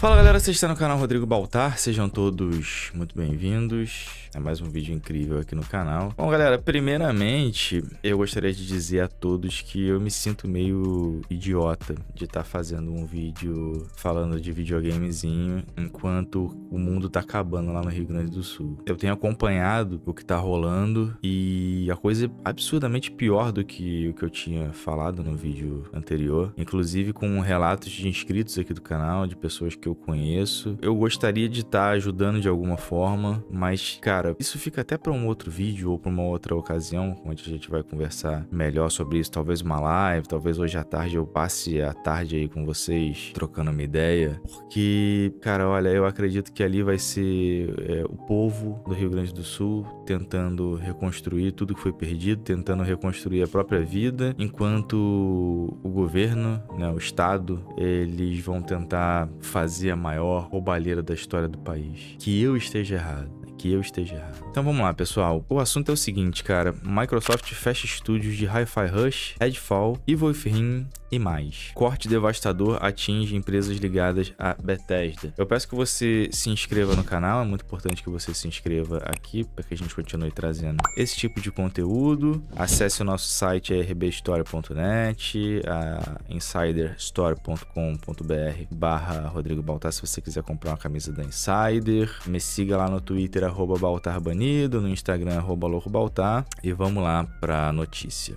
Fala galera, vocês estão no canal Rodrigo Baltar, sejam todos muito bem-vindos a é mais um vídeo incrível aqui no canal. Bom galera, primeiramente eu gostaria de dizer a todos que eu me sinto meio idiota de estar tá fazendo um vídeo falando de videogamezinho enquanto o mundo tá acabando lá no Rio Grande do Sul. Eu tenho acompanhado o que tá rolando e a coisa é absurdamente pior do que o que eu tinha falado no vídeo anterior, inclusive com relatos de inscritos aqui do canal, de pessoas que eu conheço. Eu gostaria de estar tá ajudando de alguma forma, mas, cara, isso fica até para um outro vídeo ou para uma outra ocasião, onde a gente vai conversar melhor sobre isso. Talvez uma live, talvez hoje à tarde eu passe a tarde aí com vocês, trocando uma ideia. Porque, cara, olha, eu acredito que ali vai ser é, o povo do Rio Grande do Sul tentando reconstruir tudo que foi perdido, tentando reconstruir a própria vida, enquanto o governo, né, o Estado, eles vão tentar fazer fazer a maior roubalheira da história do país. Que eu esteja errado, que eu esteja errado. Então vamos lá, pessoal. O assunto é o seguinte, cara. Microsoft fecha estúdios de Hi-Fi Rush, Redfall, Evil Within, e mais. Corte devastador atinge empresas ligadas à Bethesda. Eu peço que você se inscreva no canal, é muito importante que você se inscreva aqui para que a gente continue trazendo esse tipo de conteúdo. Acesse o nosso site é rbhistoria.net, a insiderstore.com.br barra Rodrigo Baltar se você quiser comprar uma camisa da Insider. Me siga lá no Twitter, arroba Baltar Banido, no Instagram, arroba Baltar. E vamos lá para a notícia.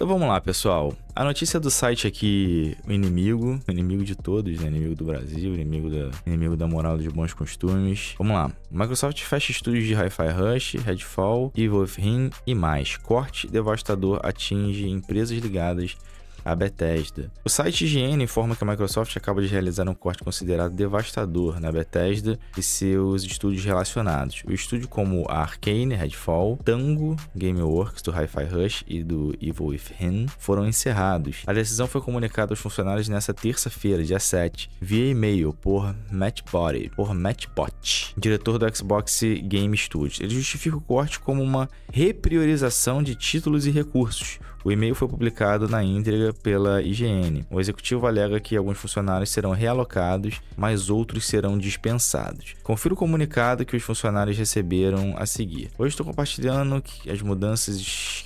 Então vamos lá, pessoal. A notícia do site aqui, o inimigo, inimigo de todos, né? inimigo do Brasil, inimigo da, inimigo da moral de bons costumes. Vamos lá. Microsoft fecha estúdios de Hi-Fi Rush, Redfall, Evil Within e mais. Corte devastador atinge empresas ligadas a Bethesda. O site IGN informa que a Microsoft acaba de realizar um corte considerado devastador na Bethesda e seus estúdios relacionados. O estúdio como a Arkane, Redfall, Tango, Gameworks do Hi-Fi Rush e do Evil Within foram encerrados. A decisão foi comunicada aos funcionários nesta terça-feira, dia 7, via e-mail por Matt Body, por Matt Pot, diretor do Xbox Game Studios. Ele justifica o corte como uma repriorização de títulos e recursos o e-mail foi publicado na íntegra pela IGN. O executivo alega que alguns funcionários serão realocados, mas outros serão dispensados. Confira o comunicado que os funcionários receberam a seguir. Hoje estou compartilhando as mudanças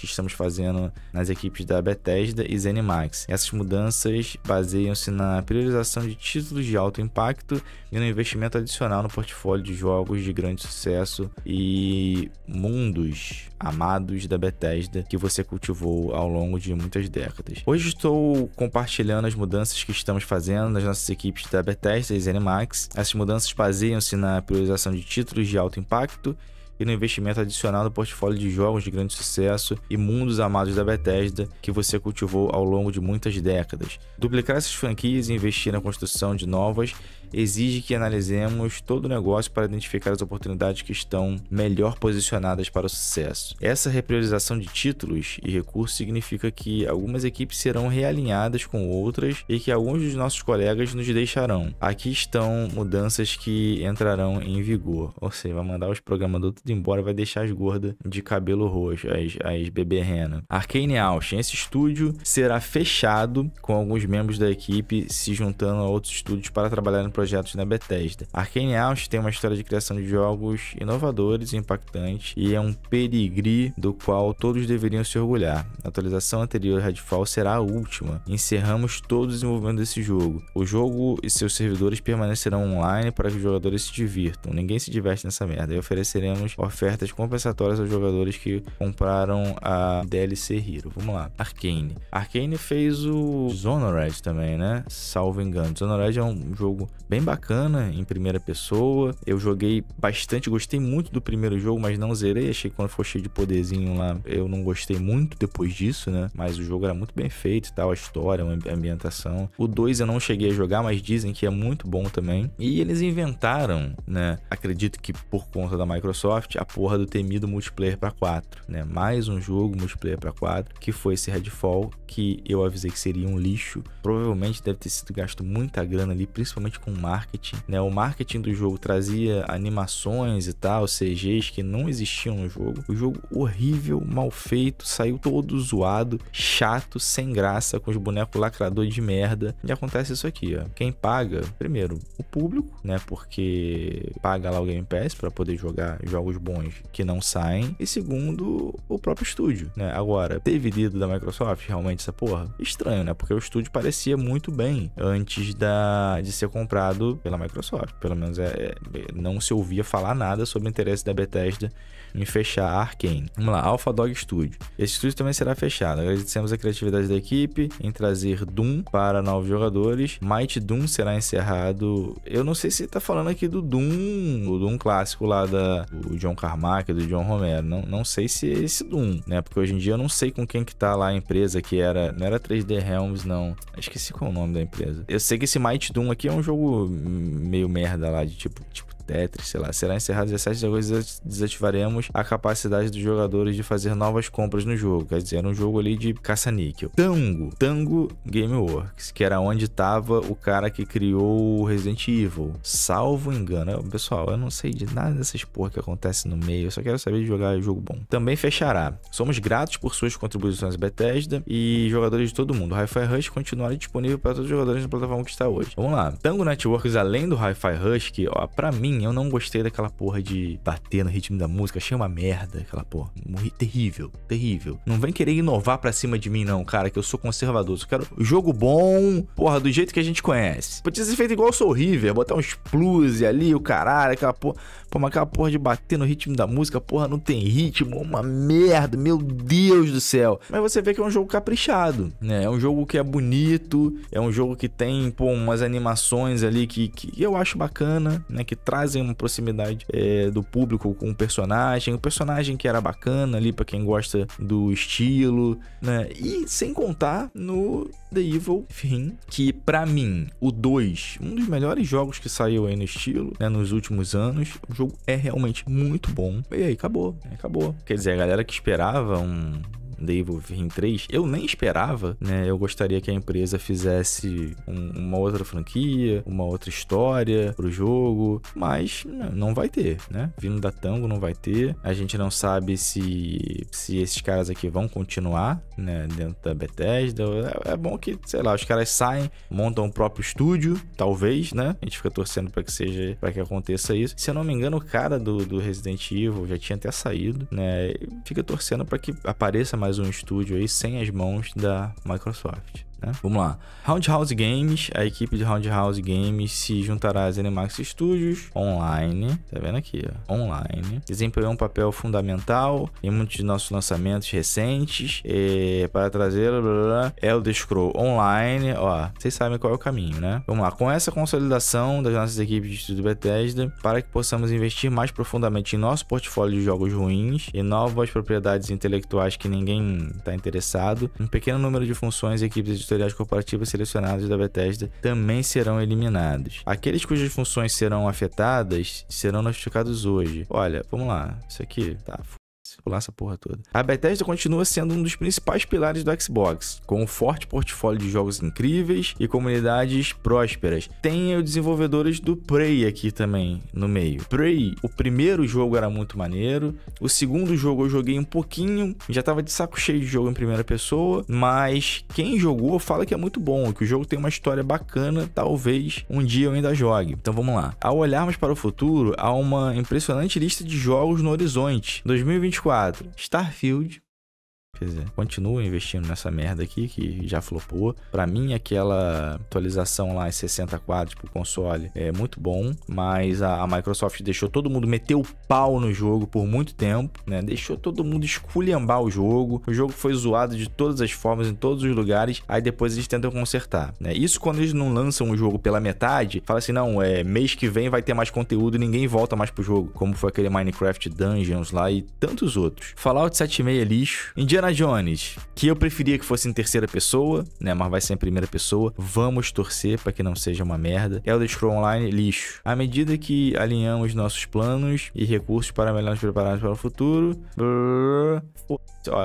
que estamos fazendo nas equipes da Bethesda e ZeniMax. Essas mudanças baseiam-se na priorização de títulos de alto impacto e no investimento adicional no portfólio de jogos de grande sucesso e mundos amados da Bethesda que você cultivou ao ao longo de muitas décadas. Hoje estou compartilhando as mudanças que estamos fazendo nas nossas equipes da Bethesda e ZeniMax. Essas mudanças baseiam-se na priorização de títulos de alto impacto e no investimento adicional no portfólio de jogos de grande sucesso e mundos amados da Bethesda que você cultivou ao longo de muitas décadas. Duplicar essas franquias e investir na construção de novas exige que analisemos todo o negócio para identificar as oportunidades que estão melhor posicionadas para o sucesso. Essa repriorização de títulos e recursos significa que algumas equipes serão realinhadas com outras e que alguns dos nossos colegas nos deixarão. Aqui estão mudanças que entrarão em vigor. Ou seja, vai mandar os programadores tudo embora, vai deixar as gordas de cabelo roxo, as, as bebê rena. Arcane Austin, esse estúdio será fechado com alguns membros da equipe se juntando a outros estúdios para trabalhar no projeto projetos na Bethesda. Arkane House tem uma história de criação de jogos inovadores e impactantes e é um pedigree do qual todos deveriam se orgulhar. A atualização anterior Redfall será a última. Encerramos todo o desenvolvimento desse jogo. O jogo e seus servidores permanecerão online para que os jogadores se divirtam. Ninguém se diverte nessa merda. E ofereceremos ofertas compensatórias aos jogadores que compraram a DLC Hero. Vamos lá. Arkane. Arkane fez o Dishonored também, né? Salvo engano. Dishonored é um jogo bem bacana em primeira pessoa. Eu joguei bastante, gostei muito do primeiro jogo, mas não zerei. Achei que quando for cheio de poderzinho lá, eu não gostei muito depois disso, né? Mas o jogo era muito bem feito e tal, a história, a ambientação. O 2 eu não cheguei a jogar, mas dizem que é muito bom também. E eles inventaram, né? Acredito que por conta da Microsoft, a porra do temido multiplayer para 4, né? Mais um jogo multiplayer para 4, que foi esse Redfall, que eu avisei que seria um lixo. Provavelmente deve ter sido gasto muita grana ali, principalmente com marketing, né? O marketing do jogo trazia animações e tal, CGs que não existiam no jogo. O jogo horrível, mal feito, saiu todo zoado, chato, sem graça, com os bonecos lacrador de merda. E acontece isso aqui, ó. Quem paga, primeiro, o público, né? Porque paga lá o Game Pass para poder jogar jogos bons que não saem. E segundo, o próprio estúdio, né? Agora, teve dedo da Microsoft realmente essa porra? Estranho, né? Porque o estúdio parecia muito bem antes da de ser comprado comprado pela Microsoft. Pelo menos é, é, não se ouvia falar nada sobre o interesse da Bethesda em fechar a Arkane. Vamos lá, Alpha Dog Studio. Esse estúdio também será fechado. Agradecemos a criatividade da equipe em trazer Doom para novos jogadores. Might Doom será encerrado. Eu não sei se tá falando aqui do Doom, o Doom clássico lá da do John Carmack, do John Romero. Não, não sei se é esse Doom, né? Porque hoje em dia eu não sei com quem que tá lá a empresa que era, não era 3D Realms não. esqueci qual é o nome da empresa. Eu sei que esse Might Doom aqui é um jogo meio merda lá, de tipo, tipo Tetris, sei lá, será encerrado 17 de agosto desativaremos a capacidade dos jogadores de fazer novas compras no jogo. Quer dizer, era um jogo ali de caça-níquel. Tango, Tango Gameworks, que era onde tava o cara que criou o Resident Evil. Salvo engano, é, pessoal, eu não sei de nada dessas porra que acontece no meio, eu só quero saber de jogar jogo bom. Também fechará. Somos gratos por suas contribuições Bethesda e jogadores de todo mundo. O Hi-Fi Rush continuará disponível para todos os jogadores na plataforma que está hoje. Vamos lá. Tango Networks, além do Hi-Fi Rush, que, ó, pra mim, mim, eu não gostei daquela porra de bater no ritmo da música. Achei uma merda aquela porra. Terrível, terrível. Não vem querer inovar pra cima de mim, não, cara, que eu sou conservador. Eu quero jogo bom, porra, do jeito que a gente conhece. Podia ser feito igual o Soul River, botar uns plus ali, o caralho, aquela porra. Pô, mas aquela porra de bater no ritmo da música, porra, não tem ritmo, uma merda, meu Deus do céu. Mas você vê que é um jogo caprichado, né? É um jogo que é bonito, é um jogo que tem, pô, umas animações ali que, que eu acho bacana, né? Que traz fazem uma proximidade é, do público com o personagem, o personagem que era bacana ali para quem gosta do estilo, né? E sem contar no The Evil Within, que para mim, o 2, um dos melhores jogos que saiu aí no estilo, né, nos últimos anos. O jogo é realmente muito bom. E aí, acabou, né? acabou. Quer dizer, a galera que esperava um The Evil Within 3, eu nem esperava, né? Eu gostaria que a empresa fizesse um, uma outra franquia, uma outra história pro jogo, mas não vai ter, né? Vindo da Tango não vai ter. A gente não sabe se, se esses caras aqui vão continuar, né? Dentro da Bethesda. É, é bom que, sei lá, os caras saem, montam o próprio estúdio, talvez, né? A gente fica torcendo para que seja, para que aconteça isso. Se eu não me engano, o cara do, do Resident Evil já tinha até saído, né? Fica torcendo para que apareça mais mais um estúdio aí sem as mãos da Microsoft. É. Vamos lá. Roundhouse Games, a equipe de Roundhouse Games se juntará às Animax Studios online, tá vendo aqui, ó, online. Desempenhou um papel fundamental em muitos de nossos lançamentos recentes e, para trazer blá, blá, Elder Scroll online, ó, vocês sabem qual é o caminho, né? Vamos lá. Com essa consolidação das nossas equipes de estudo Bethesda, para que possamos investir mais profundamente em nosso portfólio de jogos ruins e novas propriedades intelectuais que ninguém está interessado, um pequeno número de funções e equipes de tutoriais corporativos selecionados da Bethesda também serão eliminados. Aqueles cujas funções serão afetadas serão notificados hoje. Olha, vamos lá, isso aqui, tá, foda essa porra toda. A Bethesda continua sendo um dos principais pilares do Xbox, com um forte portfólio de jogos incríveis e comunidades prósperas. Tem os desenvolvedores do Prey aqui também no meio. Prey, o primeiro jogo era muito maneiro, o segundo jogo eu joguei um pouquinho, já tava de saco cheio de jogo em primeira pessoa, mas quem jogou fala que é muito bom, que o jogo tem uma história bacana, talvez um dia eu ainda jogue. Então vamos lá. Ao olharmos para o futuro, há uma impressionante lista de jogos no horizonte. 2024 Starfield, Quer dizer, continua investindo nessa merda aqui que já flopou. Para mim, aquela atualização lá em 60 quadros pro console é muito bom, mas a, a, Microsoft deixou todo mundo meter o pau no jogo por muito tempo, né? Deixou todo mundo esculhambar o jogo. O jogo foi zoado de todas as formas, em todos os lugares. Aí depois eles tentam consertar, né? Isso quando eles não lançam o jogo pela metade, fala assim: não, é mês que vem vai ter mais conteúdo e ninguém volta mais pro jogo, como foi aquele Minecraft Dungeons lá e tantos outros. Fallout 76 é lixo. Indiana Indiana Jones, que eu preferia que fosse em terceira pessoa, né? Mas vai ser em primeira pessoa. Vamos torcer para que não seja uma merda. Elder Scrolls Online, lixo. À medida que alinhamos nossos planos e recursos para melhor nos prepararmos para o futuro. Brrr,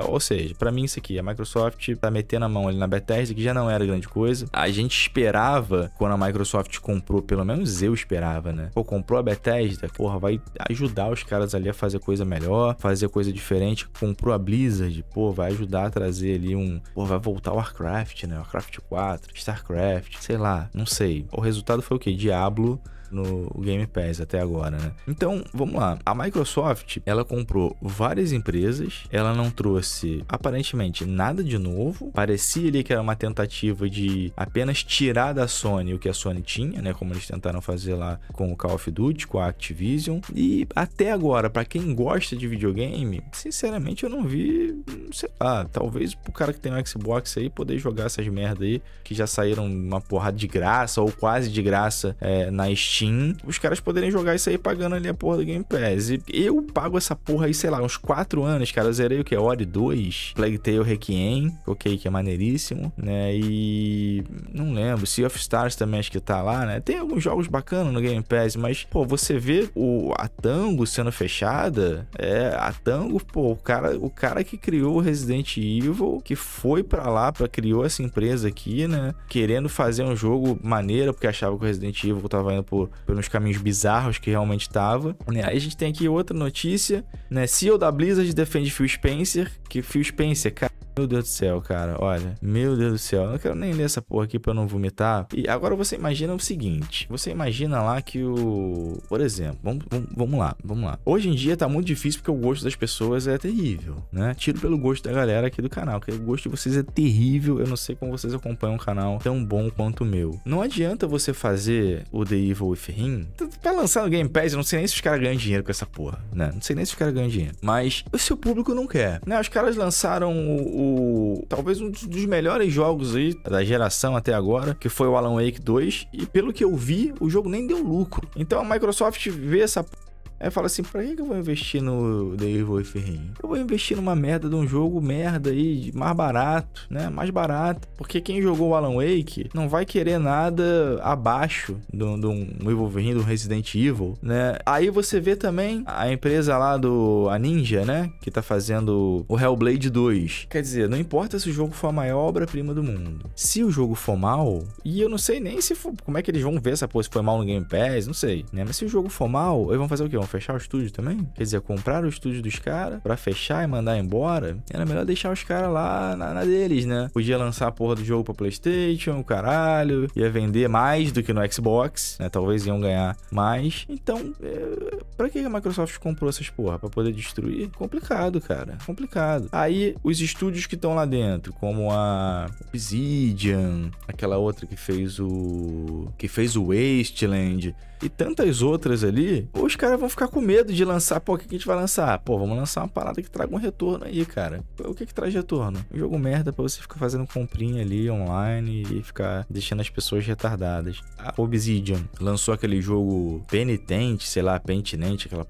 ou seja, para mim isso aqui, a Microsoft tá metendo a mão ali na Bethesda, que já não era grande coisa. A gente esperava, quando a Microsoft comprou, pelo menos eu esperava, né? Pô, comprou a Bethesda, porra, vai ajudar os caras ali a fazer coisa melhor, fazer coisa diferente. Comprou a Blizzard, porra vai ajudar a trazer ali um. Pô, vai voltar o Warcraft, né? Warcraft 4, StarCraft, sei lá, não sei. O resultado foi o quê? Diablo no Game Pass até agora, né? Então, vamos lá. A Microsoft, ela comprou várias empresas, ela não trouxe aparentemente nada de novo. Parecia ali que era uma tentativa de apenas tirar da Sony o que a Sony tinha, né, como eles tentaram fazer lá com o Call of Duty, com a Activision. E até agora, para quem gosta de videogame, sinceramente eu não vi, sei lá, talvez pro cara que tem um Xbox aí poder jogar essas merda aí que já saíram uma porrada de graça ou quase de graça é, na Steam Steam, os caras poderem jogar isso aí pagando ali a porra do Game Pass. E eu pago essa porra aí, sei lá, uns 4 anos, cara. Eu zerei o que? Ori 2, Plague Tale Requiem, ok, que é maneiríssimo, né? E. Não lembro. Sea of Stars também acho que tá lá, né? Tem alguns jogos bacanas no Game Pass, mas, pô, você vê o, a Tango sendo fechada, é. A Tango, pô, o cara, o cara que criou o Resident Evil, que foi para lá, pra, criou essa empresa aqui, né? Querendo fazer um jogo maneiro, porque achava que o Resident Evil tava indo por pelos caminhos bizarros que realmente estava. Né? Aí a gente tem aqui outra notícia, né? CEO da Blizzard defende Phil Spencer, que Phil Spencer, cara, meu Deus do céu, cara. Olha, meu Deus do céu. Eu não quero nem ler essa porra aqui pra não vomitar. E agora você imagina o seguinte. Você imagina lá que o... Por exemplo, vamos, vamos, vamos lá, vamos lá. Hoje em dia tá muito difícil porque o gosto das pessoas é terrível, né? Tiro pelo gosto da galera aqui do canal, que o gosto de vocês é terrível. Eu não sei como vocês acompanham um canal tão bom quanto o meu. Não adianta você fazer o The Evil with pra lançar no Game Pass. Eu não sei nem se os caras ganham dinheiro com essa porra, né? Não sei nem se os caras ganham dinheiro. Mas o seu público não quer, né? Os caras lançaram o Talvez um dos melhores jogos aí da geração até agora, que foi o Alan Wake 2. E pelo que eu vi, o jogo nem deu lucro. Então a Microsoft vê essa Aí fala assim, pra que eu vou investir no The Evil Ferrinho? Eu vou investir numa merda de um jogo merda aí, mais barato, né? Mais barato. Porque quem jogou o Alan Wake não vai querer nada abaixo de um Evil Ferrinho, do Resident Evil, né? Aí você vê também a empresa lá do a Ninja, né? Que tá fazendo o Hellblade 2. Quer dizer, não importa se o jogo for a maior obra-prima do mundo. Se o jogo for mal, e eu não sei nem se for, como é que eles vão ver essa porra, se foi mal no Game Pass, não sei, né? Mas se o jogo for mal, eles vão fazer o quê? fechar o estúdio também? Quer dizer, comprar o estúdio dos caras pra fechar e mandar embora? Era melhor deixar os caras lá na, na, deles, né? Podia lançar a porra do jogo pra PlayStation, o caralho. Ia vender mais do que no Xbox, né? Talvez iam ganhar mais. Então, é... pra que a Microsoft comprou essas porra? Pra poder destruir? Complicado, cara. Complicado. Aí, os estúdios que estão lá dentro, como a Obsidian, aquela outra que fez o. que fez o Wasteland e tantas outras ali, os caras vão ficar com medo de lançar. Pô, o que a gente vai lançar? Pô, vamos lançar uma parada que traga um retorno aí, cara. O que que traz retorno? Um jogo merda pra você ficar fazendo comprinha ali online e ficar deixando as pessoas retardadas. A Obsidian lançou aquele jogo penitente, sei lá, penitente, aquela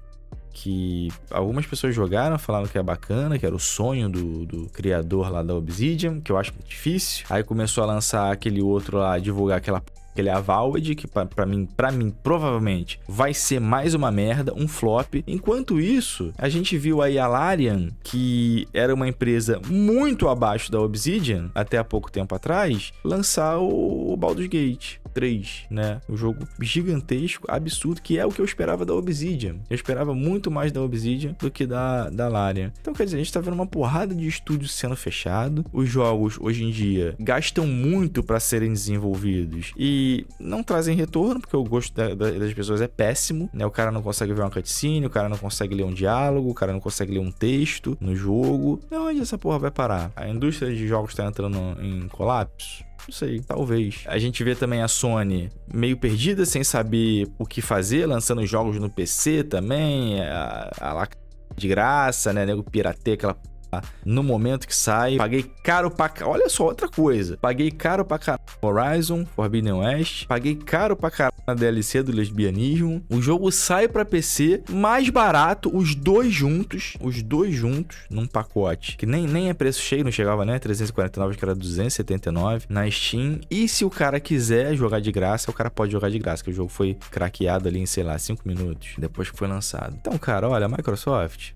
que algumas pessoas jogaram, falaram que é bacana, que era o sonho do, do, criador lá da Obsidian, que eu acho muito difícil. Aí começou a lançar aquele outro lá, divulgar aquela p que ele é a Valid, que para mim, para mim provavelmente vai ser mais uma merda, um flop. Enquanto isso, a gente viu aí a Larian, que era uma empresa muito abaixo da Obsidian até há pouco tempo atrás, lançar o Baldur's Gate 3, né? Um jogo gigantesco, absurdo, que é o que eu esperava da Obsidian. Eu esperava muito mais da Obsidian do que da, da Larian. Então, quer dizer, a gente tá vendo uma porrada de estúdios sendo fechado. Os jogos hoje em dia gastam muito para serem desenvolvidos e não trazem retorno, porque o gosto da, da, das pessoas é péssimo, né? O cara não consegue ver uma cutscene, o cara não consegue ler um diálogo, o cara não consegue ler um texto no jogo. E onde essa porra vai parar? A indústria de jogos tá entrando em colapso? Não sei, talvez. A gente vê também a Sony meio perdida, sem saber o que fazer, lançando jogos no PC também, a, a de graça, né? Nego pirateia aquela ah, no momento que sai. Paguei caro pra caralho. Olha só, outra coisa. Paguei caro pra caralho Horizon, Forbidden West. Paguei caro pra caralho na DLC do lesbianismo. O jogo sai pra PC mais barato, os dois juntos. Os dois juntos num pacote. Que nem, nem é preço cheio, não chegava, né? 349, que era 279 na Steam. E se o cara quiser jogar de graça, o cara pode jogar de graça, que o jogo foi craqueado ali em, sei lá, 5 minutos depois que foi lançado. Então, cara, olha, Microsoft,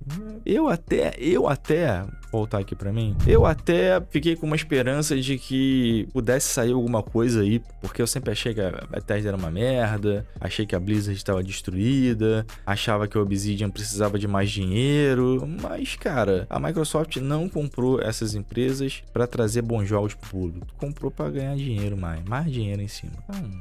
eu até, eu até out. voltar aqui para mim. Eu até fiquei com uma esperança de que pudesse sair alguma coisa aí, porque eu sempre achei que a Bethesda era uma merda, achei que a Blizzard estava destruída, achava que a Obsidian precisava de mais dinheiro, mas cara, a Microsoft não comprou essas empresas para trazer bons jogos pro público, comprou para ganhar dinheiro mais, mais dinheiro em cima.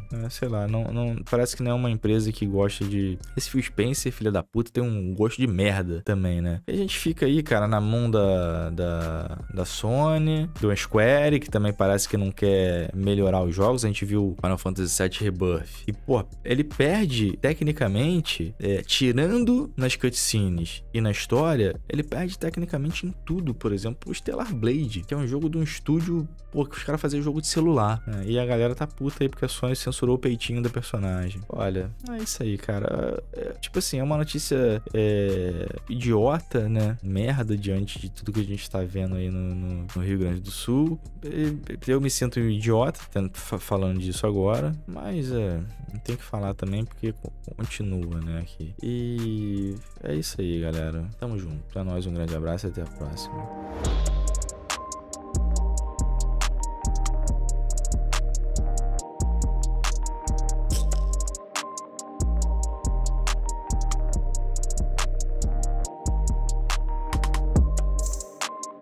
Então, é, sei lá, não, não, parece que não é uma empresa que gosta de esse Phil Spencer, filha da puta, tem um gosto de merda também, né? E a gente fica aí, cara, na mão da da, da, Sony, do Square, que também parece que não quer melhorar os jogos. A gente viu Final Fantasy VII Rebirth. E, pô, ele perde, tecnicamente, é, tirando nas cutscenes e na história, ele perde tecnicamente em tudo. Por exemplo, o Stellar Blade, que é um jogo de um estúdio, pô, que os caras faziam jogo de celular. Né? E a galera tá puta aí porque a Sony censurou o peitinho da personagem. Olha, é isso aí, cara. É, tipo assim, é uma notícia é, idiota, né? Merda diante de tudo que a gente gente está vendo aí no, no, no, Rio Grande do Sul. Eu me sinto um idiota falando disso agora, mas é, não tem que falar também porque continua, né, aqui. E é isso aí, galera. Tamo junto. Pra nós, um grande abraço e até a próxima.